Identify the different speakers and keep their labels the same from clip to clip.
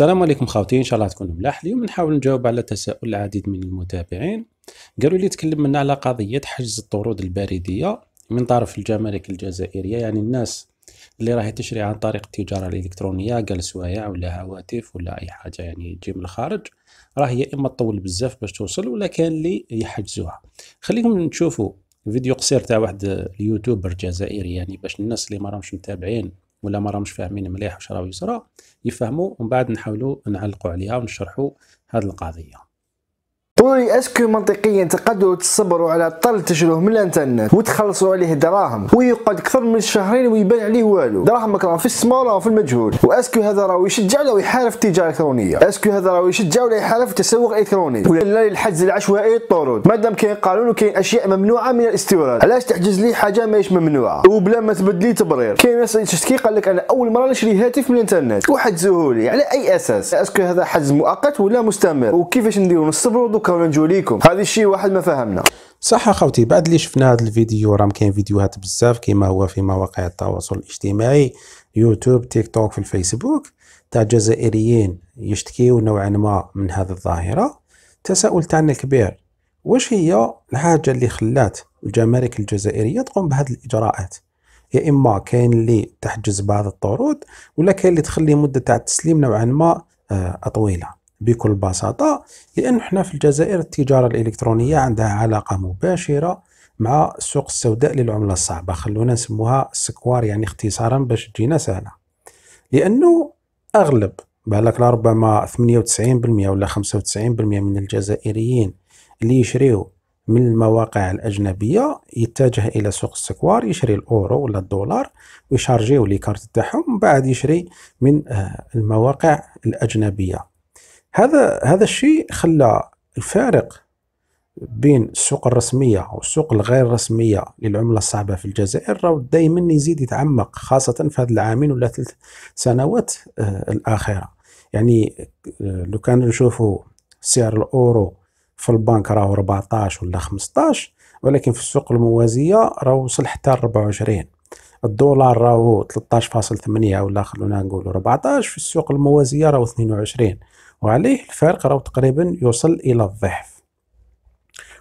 Speaker 1: السلام عليكم خاوتي ان شاء الله تكونوا ملاح اليوم نحاول نجاوب على تساؤل العديد من المتابعين قالوا لي تكلمنا على قضيه حجز الطرود البريديه من طرف الجمارك الجزائريه يعني الناس اللي راهي تشري عن طريق التجاره الالكترونيه قال سوايع ولا هواتف ولا اي حاجه يعني تجي من الخارج راه يا اما تطول بزاف باش توصل ولا كان اللي يحجزوها خليكم نشوفوا فيديو قصير تاع واحد اليوتيوبر جزائري يعني باش الناس اللي ما راهمش متابعين ولا ما راهمش فاهمين مليح واش راهو يصرى يفهموا ومن بعد نحاولوا نعلقوا عليها ونشرحوا هذه القضيه قولوا اسكو منطقيا تقدروا تصبروا على طل تشروه من الانترنت وتخلصوا عليه دراهم ويقعد اكثر من شهرين ويبان عليه والو دراهمك راهم في السماء وراهم في المجهول واسكو هذا راه يشجع ولا يحارب التجاره الالكترونيه اسكو هذا راه يشجع ولا يحارب التسوق الالكتروني ولا الحجز العشوائي للطرود مادام كاين قانون وكاين اشياء ممنوعه من الاستيراد علاش تحجز لي حاجه ماهيش ممنوعه وبلا ما تبدل لي تبرير كاين ناس تشتكي قال لك انا اول مره نشري هاتف من الانترنت وحجزوه لي على اي اساس اسكو هذا حجز مؤقت ولا مستمر وكيفاش نديروا نصبروا دوكا نفكروا نجوليكم هذا الشيء واحد ما فهمنا صح اخوتي بعد اللي شفنا هذا الفيديو راه كاين فيديوهات بزاف كما هو في مواقع التواصل الاجتماعي يوتيوب تيك توك في الفيسبوك تاع جزائريين يشتكيو نوعا ما من هذه الظاهره التساؤل تاعنا الكبير واش هي الحاجه اللي خلات الجمارك الجزائريه تقوم بهذه الاجراءات يا اما كاين اللي تحجز بعض الطرود ولا كاين اللي تخلي مده تاع التسليم نوعا ما آه، اطويله طويله بكل بساطة لأن حنا في الجزائر التجارة الإلكترونية عندها علاقة مباشرة مع السوق السوداء للعملة الصعبة خلونا نسموها السكوار يعني اختصارا باش تجينا سهلة لأنه أغلب بالك لربما 98% ولا 95% من الجزائريين اللي يشريو من المواقع الأجنبية يتجه إلى سوق السكوار يشري الأورو ولا الدولار ويشارجيو لي كارت تاعهم بعد يشري من آه، المواقع الأجنبية هذا هذا الشيء خلى الفارق بين السوق الرسمية والسوق الغير رسمية للعملة الصعبة في الجزائر راه دائما يزيد يتعمق خاصة في هذا العامين ولا ثلاث سنوات آه، الأخيرة يعني آه، لو كان نشوفوا سعر الأورو في البنك راهو 14 ولا 15 ولكن في السوق الموازية راهو وصل حتى 24 الدولار راهو 13.8 ولا خلونا نقولوا 14 في السوق الموازيه راهو 22 وعليه الفارق راهو تقريبا يوصل الى الضعف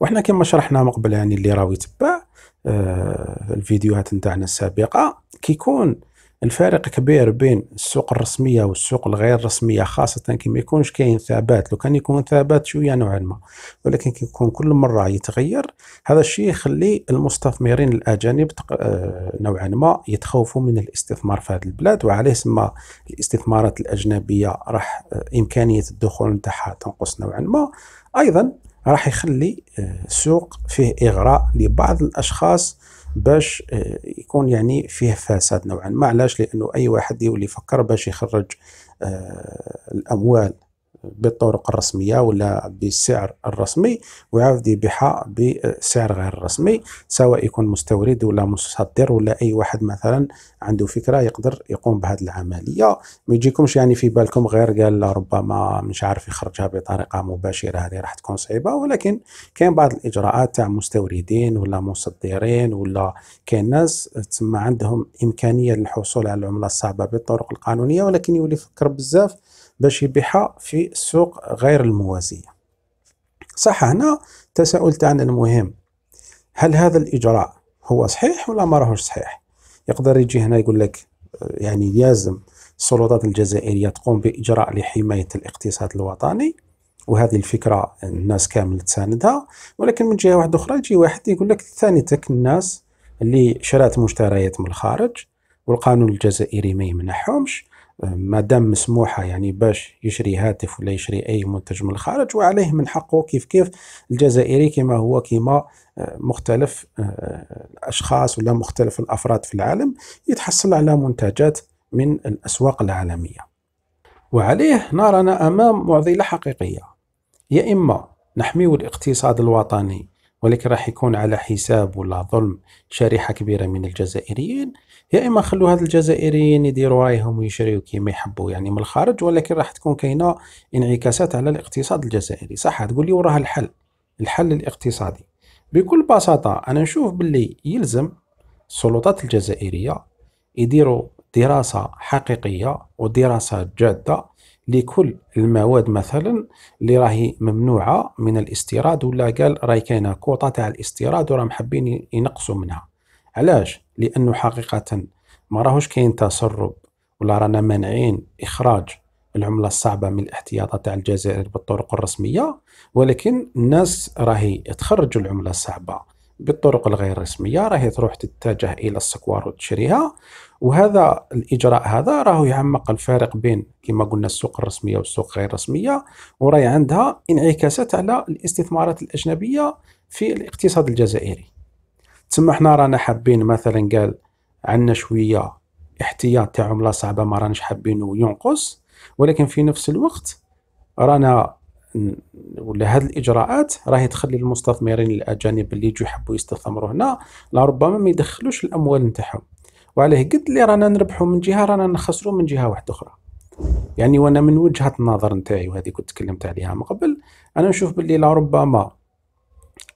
Speaker 1: وحنا كما شرحنا من قبل يعني اللي راهو يتبع آه الفيديوهات نتاعنا السابقه كيكون الفارق كبير بين السوق الرسميه والسوق الغير رسميه خاصه كي ما يكونش كاين ثبات لو كان يكون ثبات شويه نوعا ما ولكن كي يكون كل مره يتغير هذا الشيء يخلي المستثمرين الاجانب آه، نوعا ما يتخوفوا من الاستثمار في هذه البلاد وعليه سما الاستثمارات الاجنبيه راح آه، امكانيه الدخول نتاعها تنقص نوعا ما ايضا راح يخلي آه، السوق فيه اغراء لبعض الاشخاص باش آه، يكون يعني فيه فساد نوعا ما علاش لانه اي واحد يولي يفكر باش يخرج آه، الاموال بالطرق الرسمية ولا بالسعر الرسمي ويعاود يبيعها بسعر غير رسمي سواء يكون مستورد ولا مصدر ولا أي واحد مثلا عنده فكرة يقدر يقوم بهذه العملية ما يجيكمش يعني في بالكم غير قال ربما مش عارف يخرجها بطريقة مباشرة هذه راح تكون صعيبة ولكن كاين بعض الإجراءات تاع مستوردين ولا مصدرين ولا كاين ناس تسمى عندهم إمكانية للحصول على العملة الصعبة بالطرق القانونية ولكن يولي يفكر بزاف باش يبيعها في السوق غير الموازية صح هنا تساؤل تاعنا المهم هل هذا الإجراء هو صحيح ولا ما راهوش صحيح يقدر يجي هنا يقول لك يعني لازم السلطات الجزائرية تقوم بإجراء لحماية الاقتصاد الوطني وهذه الفكرة الناس كامل تساندها ولكن من جهة واحدة أخرى يجي واحد يقول لك ثاني تك الناس اللي شرات مشتريات من الخارج والقانون الجزائري ما يمنحهمش ما دام مسموحه يعني باش يشري هاتف ولا يشري اي منتج من الخارج وعليه من حقه كيف كيف الجزائري كما هو كما آه، مختلف آه، الاشخاص ولا مختلف الافراد في العالم يتحصل على منتجات من الاسواق العالميه وعليه نرانا امام معضله حقيقيه يا اما نحمي الاقتصاد الوطني ولكن راح يكون على حساب ولا ظلم شريحه كبيره من الجزائريين يا اما خلوا هاد الجزائريين يديروا رايهم ويشريوا كيما يحبوا يعني من الخارج ولكن راح تكون كاينه انعكاسات على الاقتصاد الجزائري صح تقول لي وراها الحل الحل الاقتصادي بكل بساطه انا نشوف باللي يلزم السلطات الجزائريه يديروا دراسه حقيقيه ودراسه جاده لكل المواد مثلا اللي راهي ممنوعه من الاستيراد ولا قال راهي كاينه كوطه تاع الاستيراد وراهم حابين ينقصوا منها علاش لانه حقيقه ما راهوش كاين تسرب ولا رانا مانعين اخراج العمله الصعبه من الاحتياطات تاع الجزائر بالطرق الرسميه ولكن الناس راهي تخرج العمله الصعبه بالطرق الغير رسميه راهي تروح تتجه الى السكوار وتشريها وهذا الاجراء هذا راهو يعمق الفارق بين كما قلنا السوق الرسميه والسوق غير الرسمية وراهي عندها انعكاسات على الاستثمارات الاجنبيه في الاقتصاد الجزائري تسمى حنا رانا حابين مثلا قال عندنا شويه احتياط تاع عمله صعبه ما راناش حابينه ينقص ولكن في نفس الوقت رانا ولا هذه الاجراءات راهي تخلي المستثمرين الاجانب اللي يجوا يحبوا يستثمروا هنا لربما ما يدخلوش الاموال نتاعهم وعليه قد اللي رانا نربحوا من جهه رانا نخسروا من جهه واحده اخرى يعني وانا من وجهه النظر نتاعي وهذه كنت تكلمت عليها من قبل انا نشوف باللي لربما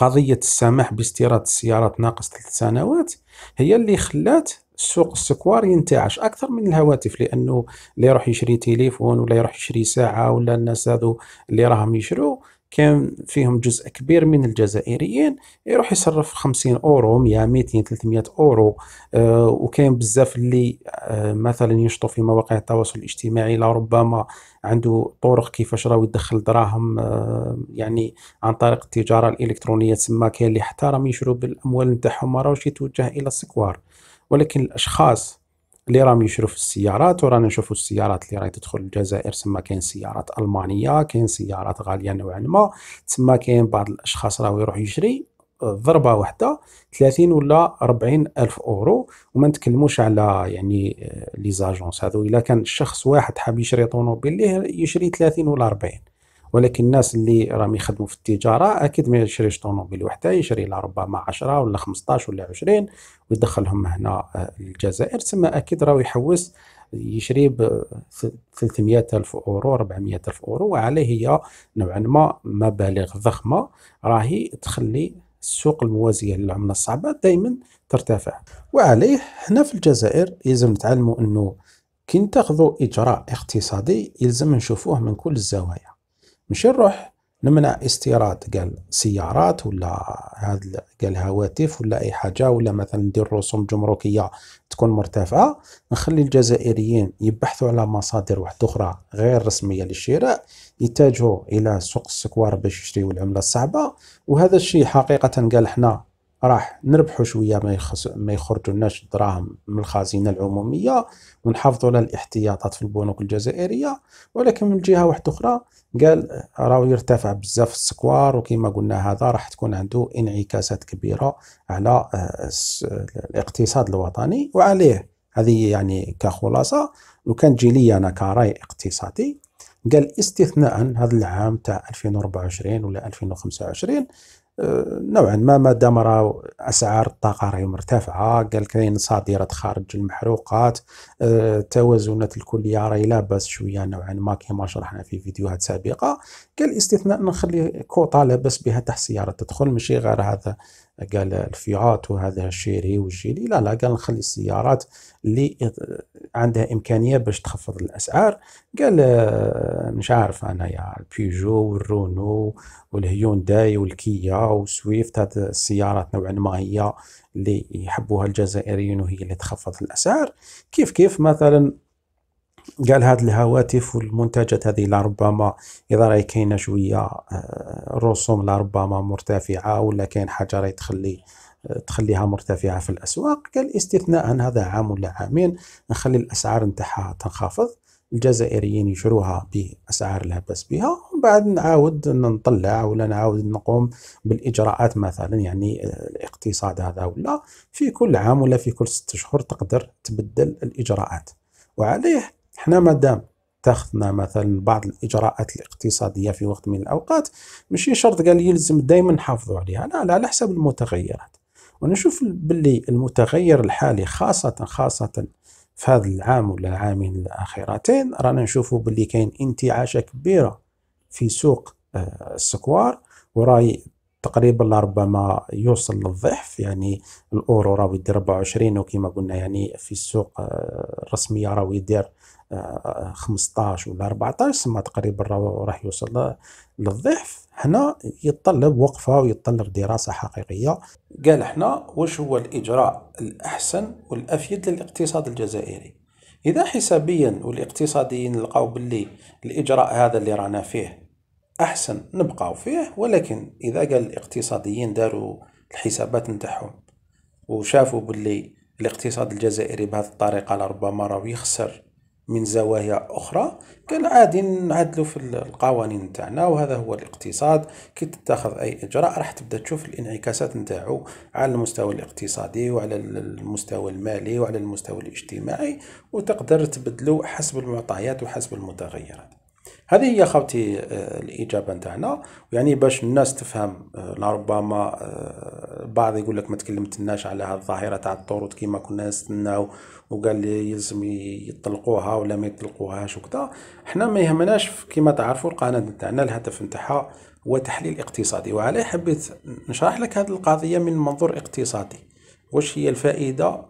Speaker 1: قضيه السماح باستيراد السيارات ناقص ثلاث سنوات هي اللي خلات سوق السكوار ينتعش اكثر من الهواتف لانه اللي يروح يشري تليفون ولا يروح يشري ساعه ولا الناس هذو اللي راهم يشرو كان فيهم جزء كبير من الجزائريين يروح يصرف 50 اورو 100 200 300 اورو أه وكاين بزاف اللي أه مثلا ينشطوا في مواقع التواصل الاجتماعي لربما عنده طرق كيفاش راه يدخل دراهم أه يعني عن طريق التجاره الالكترونيه تسمى كاين اللي حتى راهم يشرو بالاموال نتاعهم ما راهوش يتوجه الى السكوار ولكن الاشخاص اللي راهم يشرو في السيارات ورانا نشوفوا السيارات اللي راهي تدخل الجزائر تما كاين سيارات المانيه كاين سيارات غاليه نوعا ما تما كاين بعض الاشخاص راهو يروح يشري ضربه واحده 30 ولا 40 الف اورو وما نتكلموش على يعني آه، لي زاجونس هذو الا كان شخص واحد حاب يشري طوموبيل ليه يشري 30 ولا 40 ولكن الناس اللي راهم يخدموا في التجاره اكيد ما يشريش طوموبيل وحده يشري لها ربما 10 ولا 15 ولا 20 ويدخلهم هنا آه، الجزائر ثم اكيد راهو يحوس يشري ب 300 ألف أورو 400 ألف أورو وعليه هي نوعا ما مبالغ ضخمة راهي تخلي السوق الموازية للعملة الصعبة دائما ترتفع وعليه حنا في الجزائر يلزم نتعلموا أنه كي نتاخذوا إجراء اقتصادي يلزم نشوفوه من كل الزوايا مش نروح نمنع استيراد قال سيارات ولا هذا قال هواتف ولا اي حاجه ولا مثلا ندير رسوم جمركيه تكون مرتفعه نخلي الجزائريين يبحثوا على مصادر واحده اخرى غير رسميه للشراء يتجهوا الى سوق السكوار باش يشريوا العمله الصعبه وهذا الشيء حقيقه قال حنا راح نربحوا شويه ما يخص... ما يخرجولناش الدراهم من الخزينه العموميه ونحافظوا على الاحتياطات في البنوك الجزائريه ولكن من جهه واحده اخرى قال راهو يرتفع بزاف السكوار وكما قلنا هذا راح تكون عنده انعكاسات كبيره على آه، الاقتصاد الوطني وعليه هذه يعني كخلاصه لو كان تجي لي انا كراي اقتصادي قال استثناء هذا العام تاع 2024 ولا 2025 نوعا ما ما دام اسعار الطاقه راهي مرتفعه قال كاين صادرات خارج المحروقات آه، توازنات الكليه راهي لاباس شويه نوعا ما كما شرحنا في فيديوهات سابقه قال استثناء نخلي كوطا لاباس بها تحت سياره تدخل ماشي غير هذا قال الفيات وهذا الشيري والجيلي لا لا قال نخلي السيارات اللي عندها امكانيه باش تخفض الاسعار قال آه، مش عارف انا يا البيجو والرونو والهيونداي والكيا وسويفت هذه السيارات نوعا ما هي اللي يحبوها الجزائريين وهي اللي تخفض الاسعار كيف كيف مثلا قال هذه الهواتف والمنتجات هذه لربما اذا راهي كاينه شويه الرسوم آه، لربما مرتفعه ولا كاين حاجه راهي تخلي آه، تخليها مرتفعه في الاسواق قال استثناء هذا عام ولا عامين نخلي الاسعار نتاعها تنخفض الجزائريين يشروها باسعار لا باس بها ومن بعد نعاود نطلع ولا نعاود نقوم بالاجراءات مثلا يعني آه، الاقتصاد هذا ولا في كل عام ولا في كل ست شهور تقدر تبدل الاجراءات وعليه احنا مادام تاخذنا مثلا بعض الاجراءات الاقتصاديه في وقت من الاوقات ماشي شرط قال يلزم دائما نحافظوا عليها لا لا على حسب المتغيرات ونشوف باللي المتغير الحالي خاصه خاصه في هذا العام ولا العامين الاخيرتين رانا نشوفوا باللي كاين انتعاشه كبيره في سوق آه، السكوار وراي تقريبا ربما يوصل للضعف يعني الاورو راه يدير 24 وكما قلنا يعني في السوق آه، الرسميه راه يدير 15 ولا 14 سما تقريبا راح يوصل للضعف هنا يتطلب وقفه ويتطلب دراسه حقيقيه قال حنا واش هو الاجراء الاحسن والافيد للاقتصاد الجزائري اذا حسابيا والاقتصاديين لقاو باللي الاجراء هذا اللي رانا فيه احسن نبقاو فيه ولكن اذا قال الاقتصاديين داروا الحسابات نتاعهم وشافوا باللي الاقتصاد الجزائري بهذه الطريقه لربما راه يخسر من زوايا أخرى كالعادي نعدلوا في القوانين نتاعنا وهذا هو الاقتصاد كي تتخذ أي إجراء راح تبدا تشوف الانعكاسات نتاعو على المستوى الاقتصادي وعلى المستوى المالي وعلى المستوى الاجتماعي وتقدر تبدلو حسب المعطيات وحسب المتغيرات هذه هي خاوتي آه، الاجابه نتاعنا يعني باش الناس تفهم لربما آه، آه، بعض يقول لك ما تكلمتناش على هذه الظاهره تاع الطرود كما كنا نستناو وقال لي يلزم يطلقوها ولا ما يطلقوهاش وكذا حنا ما يهمناش كيما تعرفوا القناه نتاعنا الهدف نتاعها هو تحليل اقتصادي وعليه حبيت نشرح لك هذه القضيه من منظور اقتصادي واش هي الفائده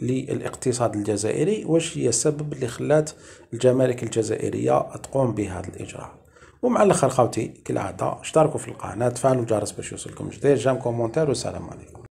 Speaker 1: للاقتصاد الجزائري واش هي السبب اللي خلات الجمارك الجزائرية تقوم بهذا الإجراء ومع الاخر خاوتي كالعادة اشتركوا في القناة فعلوا الجرس باش يوصلكم جديد جام كومونتير والسلام عليكم